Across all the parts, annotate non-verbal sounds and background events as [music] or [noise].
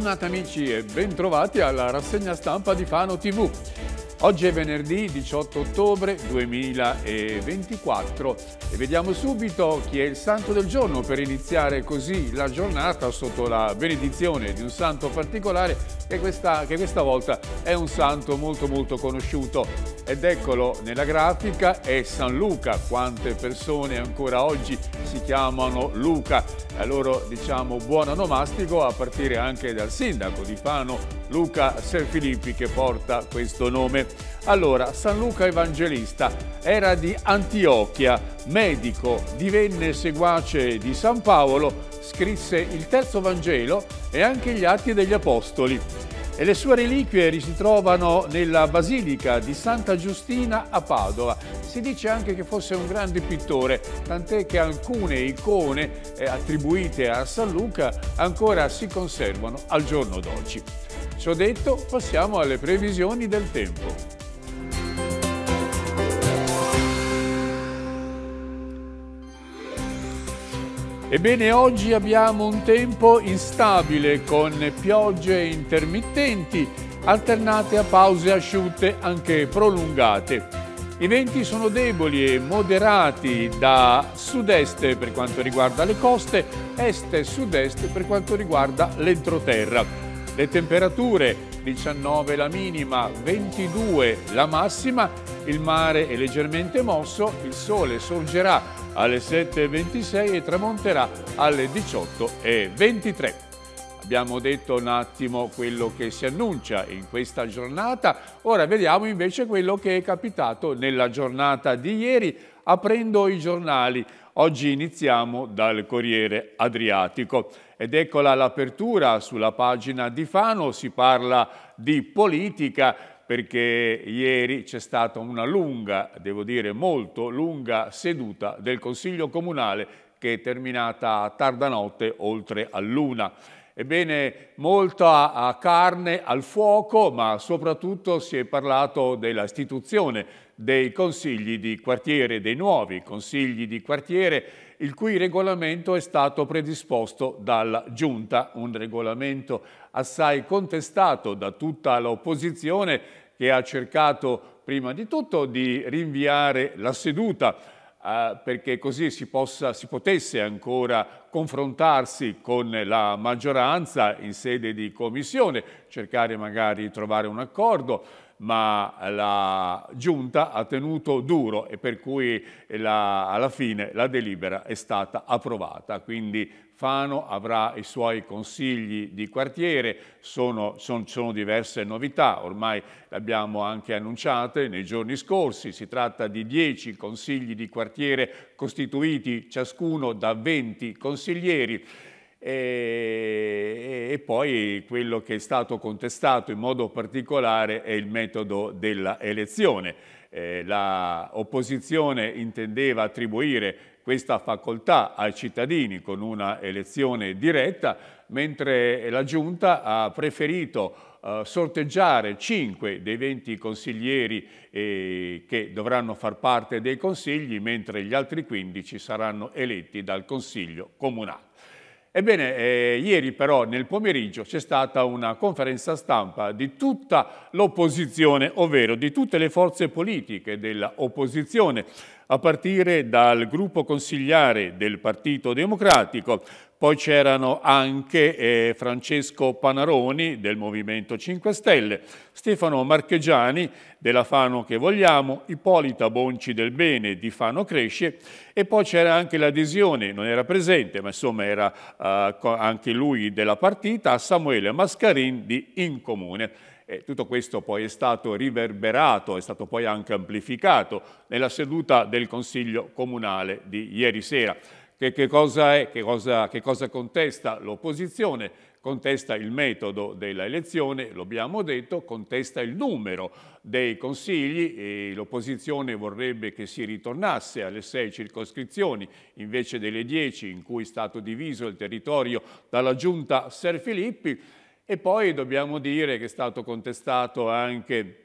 giornata amici e bentrovati alla rassegna stampa di Fano TV. Oggi è venerdì 18 ottobre 2024 e vediamo subito chi è il santo del giorno per iniziare così la giornata sotto la benedizione di un santo particolare che questa, che questa volta è un santo molto molto conosciuto ed eccolo nella grafica è San Luca, quante persone ancora oggi si chiamano Luca, a loro diciamo buon onomastico a partire anche dal sindaco di Fano Luca Serfilippi che porta questo nome. Allora, San Luca Evangelista era di Antiochia, medico, divenne seguace di San Paolo, scrisse il terzo Vangelo e anche gli Atti degli Apostoli. E le sue reliquie si trovano nella Basilica di Santa Giustina a Padova. Si dice anche che fosse un grande pittore, tant'è che alcune icone eh, attribuite a San Luca ancora si conservano al giorno d'oggi. Ciò detto, passiamo alle previsioni del tempo. Ebbene, oggi abbiamo un tempo instabile con piogge intermittenti alternate a pause asciutte anche prolungate. I venti sono deboli e moderati da sud-est per quanto riguarda le coste, est e sud-est per quanto riguarda l'entroterra. Le temperature 19 la minima, 22 la massima il mare è leggermente mosso, il sole sorgerà alle 7.26 e tramonterà alle 18.23. Abbiamo detto un attimo quello che si annuncia in questa giornata, ora vediamo invece quello che è capitato nella giornata di ieri aprendo i giornali. Oggi iniziamo dal Corriere Adriatico ed eccola l'apertura sulla pagina di Fano, si parla di politica perché ieri c'è stata una lunga, devo dire molto lunga seduta del Consiglio Comunale che è terminata a tarda notte oltre all'una. Ebbene, molta carne al fuoco, ma soprattutto si è parlato della istituzione dei consigli di quartiere, dei nuovi consigli di quartiere il cui regolamento è stato predisposto dalla Giunta, un regolamento assai contestato da tutta l'opposizione che ha cercato prima di tutto di rinviare la seduta eh, perché così si, possa, si potesse ancora confrontarsi con la maggioranza in sede di commissione, cercare magari di trovare un accordo, ma la giunta ha tenuto duro e per cui la, alla fine la delibera è stata approvata. Quindi Fano avrà i suoi consigli di quartiere, sono, son, sono diverse novità, ormai le abbiamo anche annunciate nei giorni scorsi, si tratta di 10 consigli di quartiere costituiti ciascuno da 20 consiglieri e, e, poi quello che è stato contestato in modo particolare è il metodo dell'elezione. elezione. Eh, la intendeva attribuire questa facoltà ai cittadini con una elezione diretta, mentre la Giunta ha preferito eh, sorteggiare 5 dei 20 consiglieri eh, che dovranno far parte dei consigli, mentre gli altri 15 saranno eletti dal Consiglio Comunale. Ebbene, eh, ieri però nel pomeriggio c'è stata una conferenza stampa di tutta l'opposizione, ovvero di tutte le forze politiche dell'opposizione, a partire dal gruppo consigliare del Partito Democratico, poi c'erano anche eh, Francesco Panaroni del Movimento 5 Stelle, Stefano Marchegiani della Fano che vogliamo, Ippolita Bonci del Bene di Fano Cresce e poi c'era anche l'adesione, non era presente ma insomma era eh, anche lui della partita, a Samuele Mascarin di Incomune. E tutto questo poi è stato riverberato, è stato poi anche amplificato nella seduta del Consiglio Comunale di ieri sera. Che, che, cosa è, che, cosa, che cosa contesta l'opposizione? Contesta il metodo della elezione, lo abbiamo detto, contesta il numero dei consigli l'opposizione vorrebbe che si ritornasse alle sei circoscrizioni invece delle dieci in cui è stato diviso il territorio dalla giunta Ser Filippi e poi dobbiamo dire che è stato contestato anche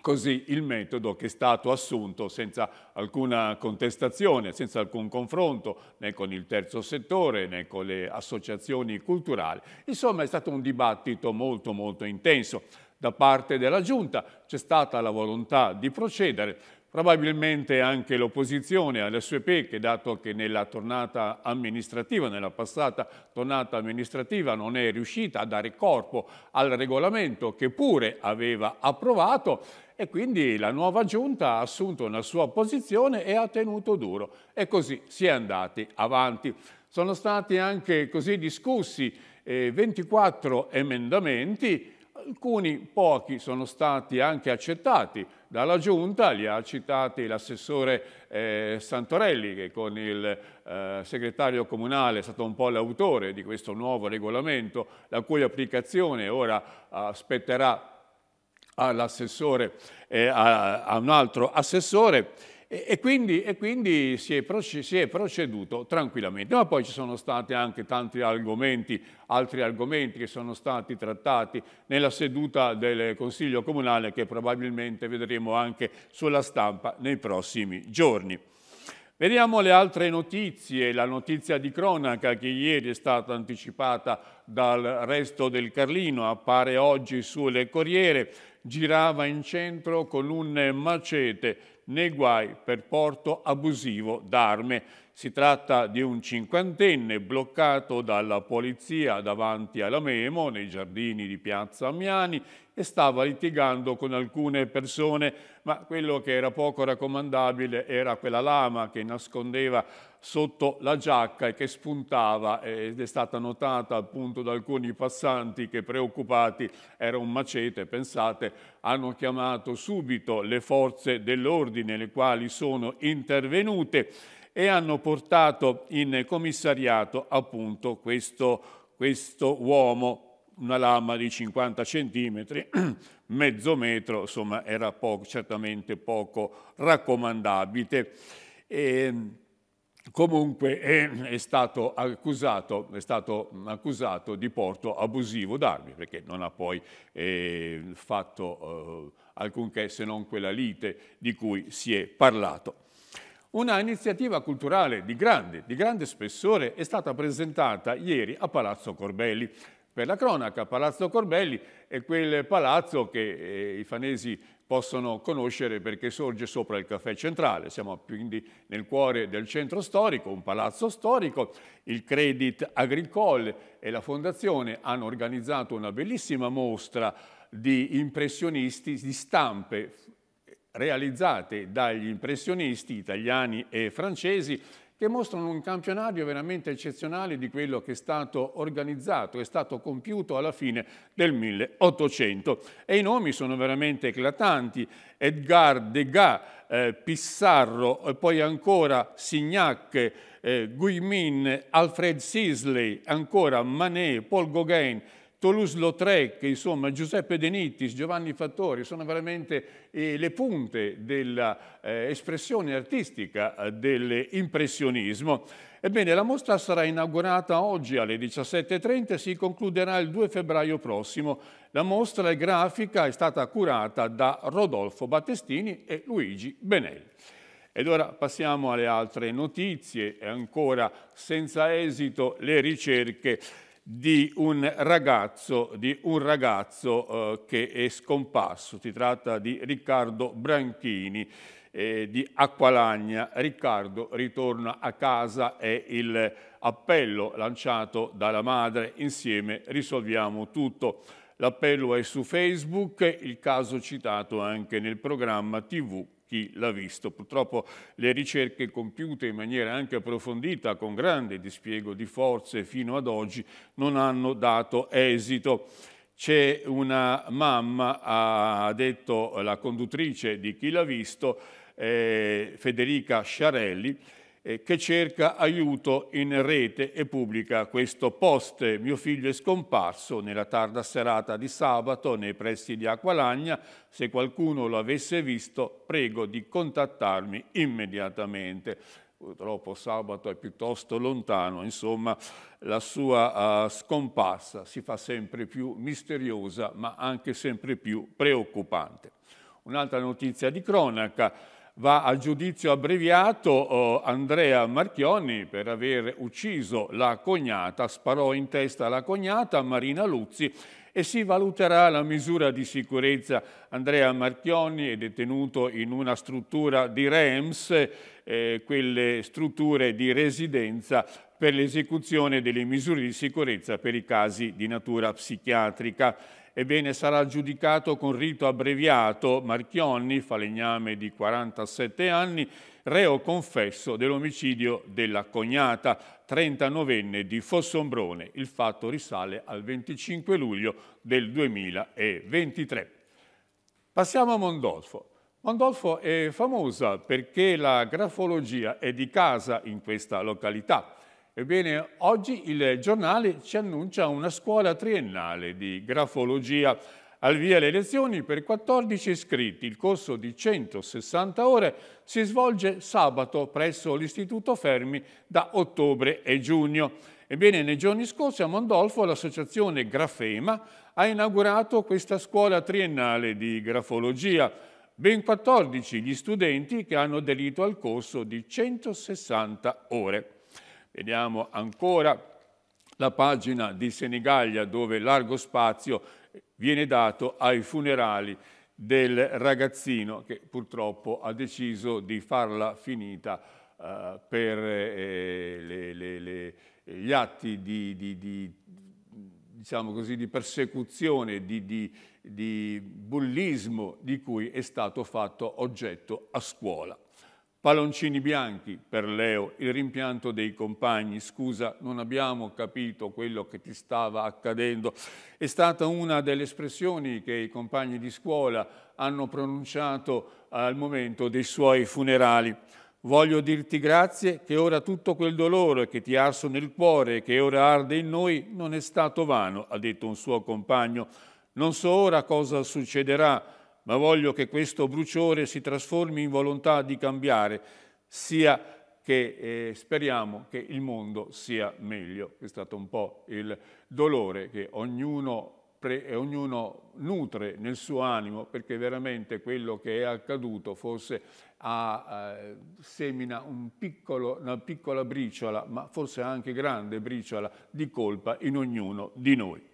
Così il metodo che è stato assunto senza alcuna contestazione, senza alcun confronto né con il terzo settore né con le associazioni culturali. Insomma è stato un dibattito molto molto intenso da parte della Giunta, c'è stata la volontà di procedere, Probabilmente anche l'opposizione alle sue pecche, dato che nella tornata amministrativa, nella passata tornata amministrativa, non è riuscita a dare corpo al regolamento che pure aveva approvato e quindi la nuova giunta ha assunto una sua posizione e ha tenuto duro. E così si è andati avanti. Sono stati anche così discussi eh, 24 emendamenti Alcuni, pochi, sono stati anche accettati dalla Giunta, li ha citati l'assessore eh, Santorelli che con il eh, segretario comunale è stato un po' l'autore di questo nuovo regolamento, la cui applicazione ora aspetterà spetterà all'assessore, a, a un altro assessore e, e, quindi, e quindi, si, è proce- si è proceduto tranquillamente. Ma poi ci sono stati anche tanti argomenti, altri argomenti che sono stati trattati nella seduta del Consiglio Comunale che probabilmente vedremo anche sulla stampa nei prossimi giorni. Vediamo le altre notizie, la notizia di cronaca che ieri è stata anticipata dal resto del Carlino, appare oggi sulle Corriere, girava in centro con un macete, nei guai per porto abusivo d'arme si tratta di un cinquantenne bloccato dalla polizia davanti alla Memo, nei giardini di Piazza Amiani e stava litigando con alcune persone, ma quello che era poco raccomandabile era quella lama che nascondeva sotto la giacca e che spuntava ed è stata notata appunto da alcuni passanti che preoccupati era un macete, pensate, hanno chiamato subito le forze dell'ordine le quali sono intervenute e hanno portato in commissariato appunto questo, questo uomo una lama di 50 centimetri, [clears throat] mezzo metro, insomma era poco, certamente poco raccomandabile. E, ehm, comunque è, è, stato accusato, è, stato accusato, di porto abusivo d'armi, perché non ha poi eh, fatto eh, alcunché se non quella lite di cui si è parlato. Una iniziativa culturale di grande, di grande spessore è stata presentata ieri a Palazzo Corbelli. Per la cronaca, Palazzo Corbelli è quel palazzo che eh, i fanesi possono conoscere perché sorge sopra il caffè centrale. Siamo quindi nel cuore del centro storico, un palazzo storico. Il Credit Agricole e la Fondazione hanno organizzato una bellissima mostra di impressionisti, di stampe realizzate dagli impressionisti italiani e francesi che mostrano un campionario veramente eccezionale di quello che è stato organizzato, e stato compiuto alla fine del 1800. E i nomi sono veramente eclatanti. Edgar Degas, eh, Pissarro, eh, poi ancora Signac, eh, Guimin, Alfred Sisley, ancora Manet, Paul Gauguin, Toulouse-Lautrec, insomma Giuseppe De Nittis, Giovanni Fattori, sono veramente eh, le punte dell'espressione eh, artistica eh, dell'impressionismo. Ebbene, la mostra sarà inaugurata oggi alle 17.30 e si concluderà il 2 febbraio prossimo. La mostra è grafica è stata curata da Rodolfo Battestini e Luigi Benelli. Ed ora passiamo alle altre notizie e ancora senza esito le ricerche di un ragazzo, di un ragazzo eh, che è scomparso. Si tratta di Riccardo Branchini eh, di Acqualagna. Riccardo ritorna a casa e il appello lanciato dalla madre insieme risolviamo tutto. L'appello è su Facebook, il caso citato anche nel programma TV chi l'ha visto. Purtroppo le ricerche compiute in maniera anche approfondita, con grande dispiego di forze fino ad oggi, non hanno dato esito. C'è una mamma, ha detto la conduttrice di chi l'ha visto, eh, Federica Sciarelli, eh, che cerca aiuto in rete e pubblica questo post. Mio figlio è scomparso nella tarda serata di sabato nei pressi di Acqualagna. Se qualcuno lo avesse visto, prego di contattarmi immediatamente purtroppo uh, sabato è piuttosto lontano, insomma la sua uh, scomparsa si fa sempre più misteriosa ma anche sempre più preoccupante. Un'altra notizia di cronaca, va a giudizio abbreviato eh, Andrea Marchioni per aver ucciso la cognata, sparò in testa alla cognata Marina Luzzi e si valuterà la misura di sicurezza. Andrea Marchioni è detenuto in una struttura di REMS, eh, quelle strutture di residenza per l'esecuzione delle misure di sicurezza per i casi di natura psichiatrica ebbene sarà giudicato con rito abbreviato Marchionni, falegname di 47 anni, reo confesso dell'omicidio della cognata, 39enne di Fossombrone. Il fatto risale al 25 luglio del 2023. Passiamo a Mondolfo. Mondolfo è famosa perché la grafologia è di casa in questa località. Ebbene, oggi il giornale ci annuncia una scuola triennale di grafologia. Al via le lezioni per 14 iscritti, il corso di 160 ore si svolge sabato presso l'Istituto Fermi da ottobre e giugno. Ebbene, nei giorni scorsi a Mondolfo l'associazione Grafema ha inaugurato questa scuola triennale di grafologia. Ben 14 gli studenti che hanno aderito al corso di 160 ore. Vediamo ancora la pagina di Senigallia dove largo spazio viene dato ai funerali del ragazzino che purtroppo ha deciso di farla finita eh, per eh, le, le, le, gli atti di, di, di, diciamo così, di persecuzione, di bullismo di cui è stato fatto oggetto a scuola. Palloncini bianchi per Leo, il rimpianto dei compagni. Scusa, non abbiamo capito quello che ti stava accadendo. È stata una delle espressioni che i compagni di scuola hanno pronunciato al momento dei suoi funerali. Voglio dirti grazie che ora tutto quel dolore che ti arso nel cuore, e che ora arde in noi, non è stato vano, ha detto un suo compagno. Non so ora cosa succederà, ma voglio che questo bruciore si trasformi in volontà di cambiare, sia che eh, speriamo che il mondo sia meglio. È stato un po' il dolore che ognuno, pre, eh, ognuno nutre nel suo animo, perché veramente quello che è accaduto forse ha, eh, semina un piccolo, una piccola briciola, ma forse anche grande briciola, di colpa in ognuno di noi.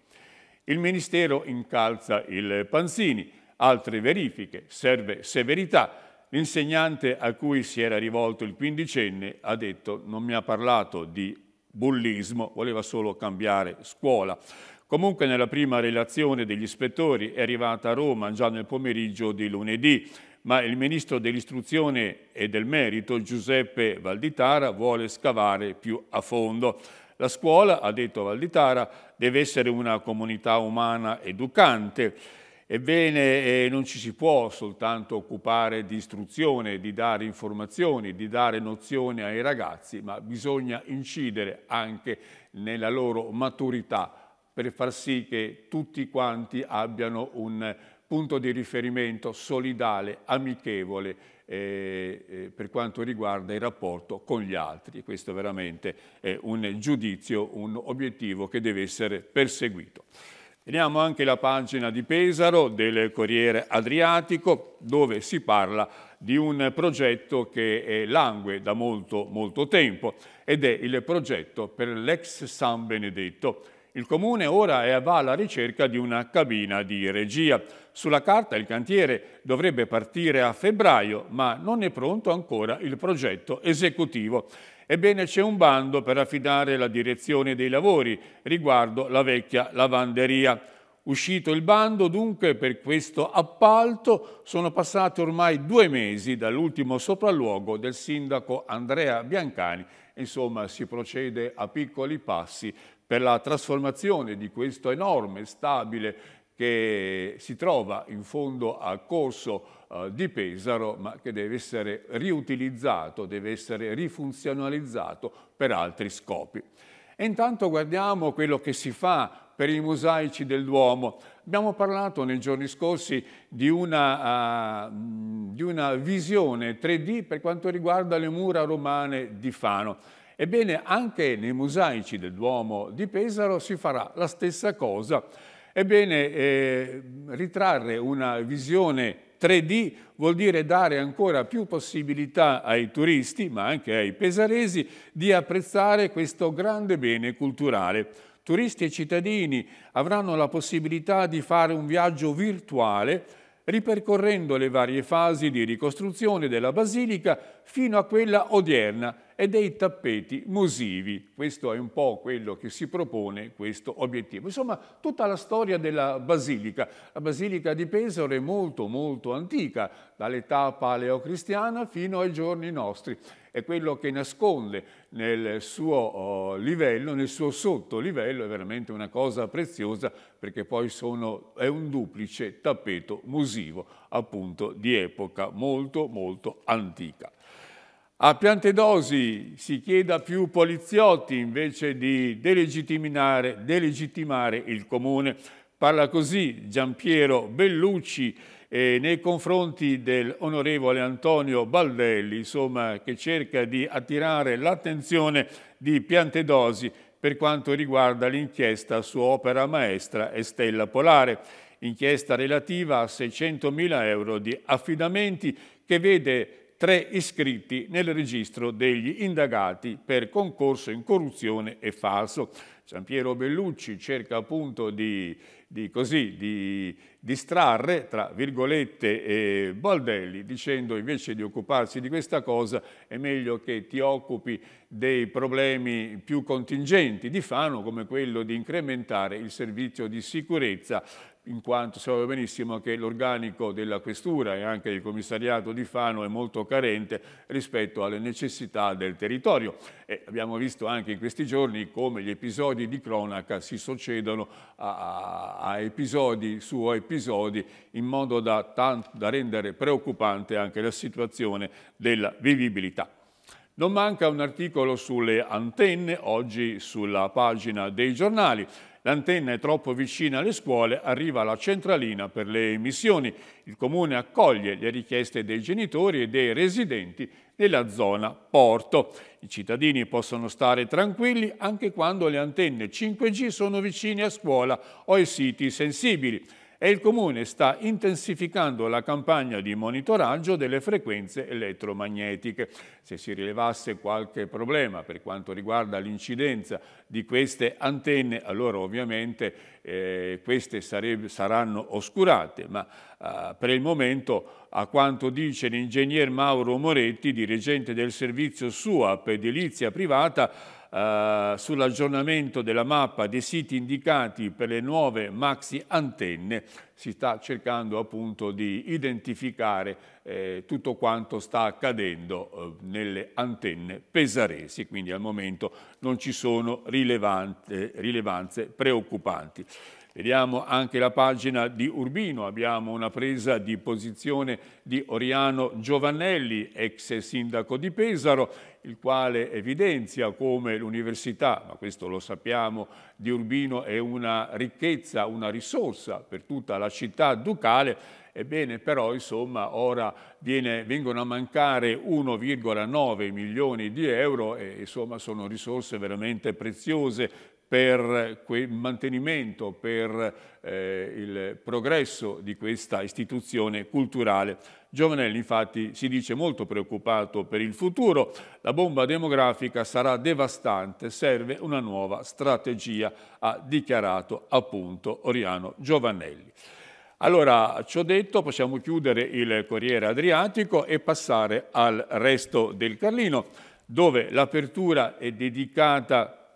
Il Ministero incalza il Panzini, altre verifiche, serve severità. L'insegnante a cui si era rivolto il quindicenne ha detto non mi ha parlato di bullismo, voleva solo cambiare scuola. Comunque nella prima relazione degli ispettori è arrivata a Roma già nel pomeriggio di lunedì, ma il ministro dell'istruzione e del merito Giuseppe Valditara vuole scavare più a fondo. La scuola, ha detto Valditara, deve essere una comunità umana educante Ebbene, eh, non ci si può soltanto occupare di istruzione, di dare informazioni, di dare nozioni ai ragazzi, ma bisogna incidere anche nella loro maturità per far sì che tutti quanti abbiano un punto di riferimento solidale, amichevole eh, eh per quanto riguarda il rapporto con gli altri. Questo veramente è un giudizio, un obiettivo che deve essere perseguito. Vediamo anche la pagina di Pesaro del Corriere Adriatico dove si parla di un progetto che è langue da molto, molto tempo ed è il progetto per l'ex San Benedetto. Il comune ora è, va alla ricerca di una cabina di regia. Sulla carta il cantiere dovrebbe partire a febbraio, ma non è pronto ancora il progetto esecutivo Ebbene c'è un bando per affidare la direzione dei lavori riguardo la vecchia lavanderia. Uscito il bando, dunque, per questo appalto sono passati ormai due mesi dall'ultimo sopralluogo del sindaco Andrea Biancani. Insomma, si procede a piccoli passi per la trasformazione di questo enorme stabile che si trova in fondo al corso eh, di Pesaro ma che deve essere riutilizzato, deve essere rifunzionalizzato per altri scopi. E intanto guardiamo quello che si fa per i mosaici del Duomo. Abbiamo parlato nei giorni scorsi di una, uh, di una, visione 3D per quanto riguarda le mura romane di Fano. Ebbene, anche nei mosaici del Duomo di Pesaro si farà la stessa cosa Ebbene, eh, ritrarre una visione 3D vuol dire dare ancora più possibilità ai turisti, ma anche ai pesaresi, di apprezzare questo grande bene culturale. Turisti e cittadini avranno la possibilità di fare un viaggio virtuale ripercorrendo le varie fasi di ricostruzione della basilica fino a quella odierna e dei tappeti musivi. Questo è un po' quello che si propone questo obiettivo. Insomma, tutta la storia della basilica. La basilica di Pesaro è molto molto antica, dall'età paleocristiana fino ai giorni nostri è quello che nasconde nel suo oh, livello, nel suo sottolivello, è veramente una cosa preziosa perché poi sono, è un duplice tappeto musivo, appunto di epoca molto molto antica. A piante dosi si chieda più poliziotti invece di delegittimare, delegittimare il comune. Parla così Giampiero Bellucci, e nei confronti dell'onorevole Antonio Baldelli, insomma, che cerca di attirare l'attenzione di Piantedosi per quanto riguarda l'inchiesta su opera maestra e stella polare, inchiesta relativa a 600.000 euro di affidamenti che vede tre iscritti nel registro degli indagati per concorso in corruzione e falso. Gian Piero Bellucci cerca appunto di di, così, di distrarre, tra virgolette, eh, Baldelli, dicendo invece di occuparsi di questa cosa è meglio che ti occupi dei problemi più contingenti di Fano, come quello di incrementare il servizio di sicurezza in quanto sapeva benissimo che l'organico della questura e anche del commissariato di Fano è molto carente rispetto alle necessità del territorio. E abbiamo visto anche in questi giorni come gli episodi di cronaca si succedono a, a episodi su episodi in modo da, da rendere preoccupante anche la situazione della vivibilità. Non manca un articolo sulle antenne, oggi sulla pagina dei giornali L'antenna è troppo vicina alle scuole, arriva la centralina per le emissioni. Il comune accoglie le richieste dei genitori e dei residenti della zona porto. I cittadini possono stare tranquilli anche quando le antenne 5G sono vicine a scuola o ai siti sensibili e il Comune sta intensificando la campagna di monitoraggio delle frequenze elettromagnetiche. Se si rilevasse qualche problema per quanto riguarda l'incidenza di queste antenne, allora ovviamente eh, queste sarebbe, saranno oscurate, ma eh, per il momento a quanto dice l'ingegner Mauro Moretti, dirigente del servizio SUAP edilizia privata, eh, sull'aggiornamento della mappa dei siti indicati per le nuove maxi antenne si sta cercando appunto di identificare eh, tutto quanto sta accadendo eh, nelle antenne pesaresi, quindi al momento non ci sono rilevanze preoccupanti. Vediamo anche la pagina di Urbino, abbiamo una presa di posizione di Oriano Giovannelli, ex sindaco di Pesaro, il quale evidenzia come l'università, ma questo lo sappiamo, di Urbino è una ricchezza, una risorsa per tutta la città ducale, Ebbene, però, insomma, ora viene, vengono a mancare 1,9 milioni di euro e, insomma, sono risorse veramente preziose per il mantenimento, per eh, il progresso di questa istituzione culturale. Giovanelli infatti si dice molto preoccupato per il futuro, la bomba demografica sarà devastante, serve una nuova strategia, ha dichiarato appunto Oriano Giovanelli. Allora, ciò detto, possiamo chiudere il Corriere Adriatico e passare al resto del Carlino, dove l'apertura è dedicata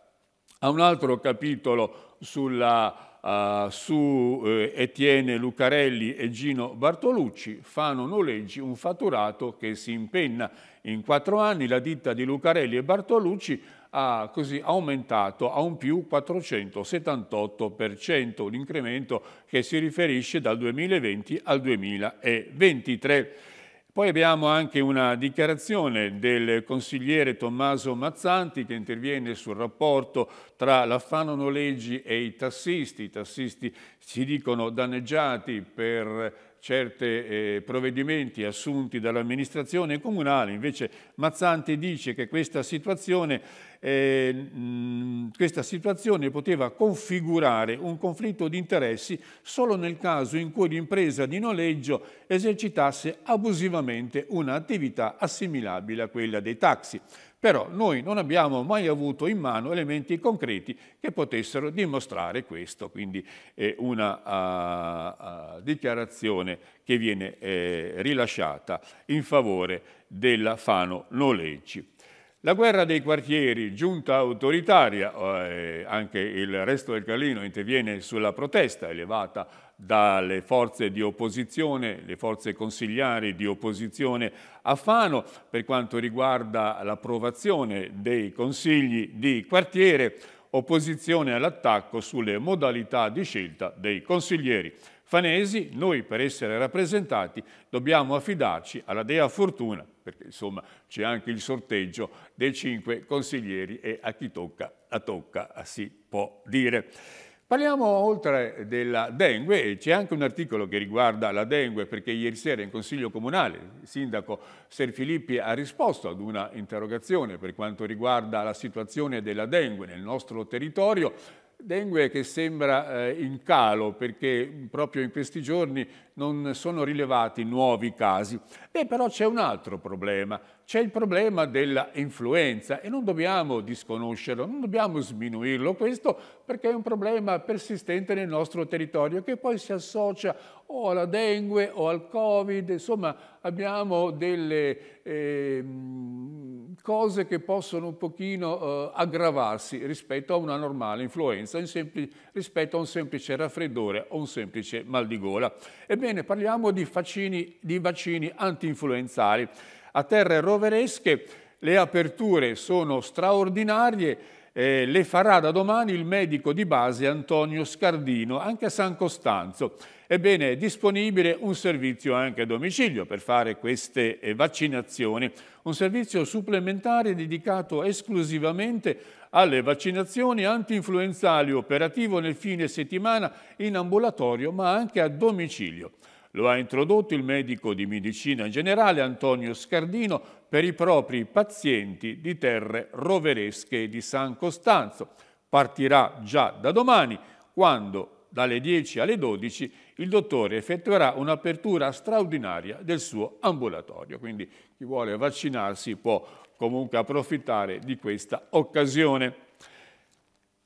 a un altro capitolo sulla, uh, su uh, Etienne Lucarelli e Gino Bartolucci, fanno noleggi un fatturato che si impenna in quattro anni, la ditta di Lucarelli e Bartolucci ha così aumentato a un più 478%, un incremento che si riferisce dal 2020 al 2023. Poi abbiamo anche una dichiarazione del consigliere Tommaso Mazzanti che interviene sul rapporto tra la Fano Noleggi e i tassisti. I tassisti si dicono danneggiati per certi eh, provvedimenti assunti dall'amministrazione comunale. Invece Mazzanti dice che questa situazione eh, mh, mm, questa situazione poteva configurare un conflitto di interessi solo nel caso in cui l'impresa di noleggio esercitasse abusivamente un'attività assimilabile a quella dei taxi. Però noi non abbiamo mai avuto in mano elementi concreti che potessero dimostrare questo, quindi è una a, a, dichiarazione che viene eh, rilasciata in favore della Fano Noleggi. La guerra dei quartieri, giunta autoritaria, eh, anche il resto del Carlino interviene sulla protesta elevata dalle forze di opposizione, le forze consigliari di opposizione a Fano per quanto riguarda l'approvazione dei consigli di quartiere, opposizione all'attacco sulle modalità di scelta dei consiglieri fanesi, noi per essere rappresentati dobbiamo affidarci alla Dea Fortuna, perché insomma c'è anche il sorteggio dei cinque consiglieri e a chi tocca, a tocca si può dire. Parliamo oltre della dengue e c'è anche un articolo che riguarda la dengue perché ieri sera in Consiglio Comunale il sindaco Ser Filippi ha risposto ad una interrogazione per quanto riguarda la situazione della dengue nel nostro territorio Dengue che sembra eh, in calo perché proprio in questi giorni non sono rilevati nuovi casi. Beh, però c'è un altro problema, c'è il problema dell'influenza e non dobbiamo disconoscerlo, non dobbiamo sminuirlo, questo perché è un problema persistente nel nostro territorio che poi si associa o alla dengue o al covid, insomma abbiamo delle eh, cose che possono un pochino eh, aggravarsi rispetto a una normale influenza, rispetto a un semplice raffreddore o un semplice mal di gola. Ebbene, parliamo di, vaccini, di vaccini anti-influenzali a terre roveresche, le aperture sono straordinarie, eh, le farà da domani il medico di base Antonio Scardino, anche a San Costanzo. Ebbene, è disponibile un servizio anche a domicilio per fare queste eh, vaccinazioni, un servizio supplementare dedicato esclusivamente alle vaccinazioni anti-influenzali operativo nel fine settimana in ambulatorio ma anche a domicilio. Lo ha introdotto il medico di medicina generale Antonio Scardino per i propri pazienti di terre roveresche di San Costanzo. Partirà già da domani, quando dalle 10 alle 12 il dottore effettuerà un'apertura straordinaria del suo ambulatorio. Quindi chi vuole vaccinarsi può comunque approfittare di questa occasione.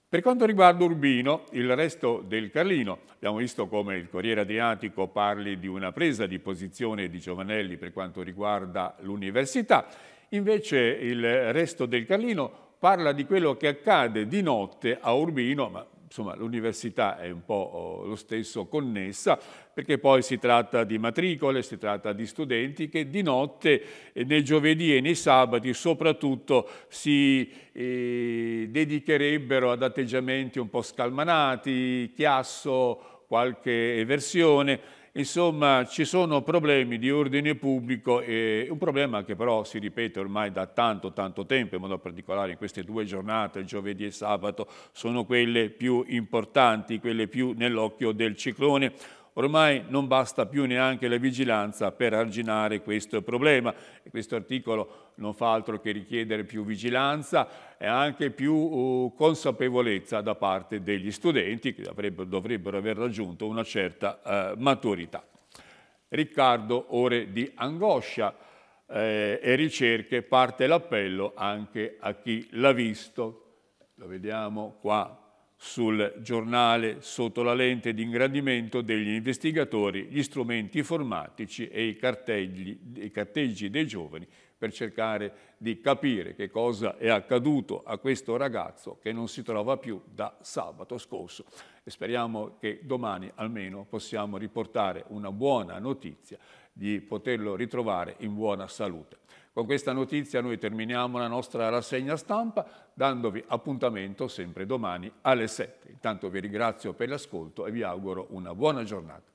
Per quanto riguarda Urbino, il resto del Carlino, abbiamo visto come il Corriere Adriatico parli di una presa di posizione di Giovanelli per quanto riguarda l'università, invece il resto del Carlino parla di quello che accade di notte a Urbino, ma insomma, l'università è un po' oh, lo stesso connessa, perché poi si tratta di matricole, si tratta di studenti che di notte, eh, nei giovedì e nei sabati soprattutto, si eh, dedicherebbero ad atteggiamenti un po' scalmanati, chiasso, qualche eversione, Insomma, ci sono problemi di ordine pubblico e un problema che però si ripete ormai da tanto tanto tempo, in modo particolare in queste due giornate, giovedì e sabato, sono quelle più importanti, quelle più nell'occhio del ciclone. Ormai non basta più neanche la vigilanza per arginare questo problema. Questo articolo non fa altro che richiedere più vigilanza e anche più uh, consapevolezza da parte degli studenti che avrebbero, dovrebbero aver raggiunto una certa uh, maturità. Riccardo, ore di angoscia eh, e ricerche, parte l'appello anche a chi l'ha visto. Lo vediamo qua sul giornale sotto la lente di ingrandimento degli investigatori, gli strumenti informatici e i carteggi, i carteggi dei giovani per cercare di capire che cosa è accaduto a questo ragazzo che non si trova più da sabato scorso. E speriamo che domani almeno possiamo riportare una buona notizia di poterlo ritrovare in buona salute. Con questa notizia noi terminiamo la nostra rassegna stampa dandovi appuntamento sempre domani alle 7. Intanto vi ringrazio per l'ascolto e vi auguro una buona giornata.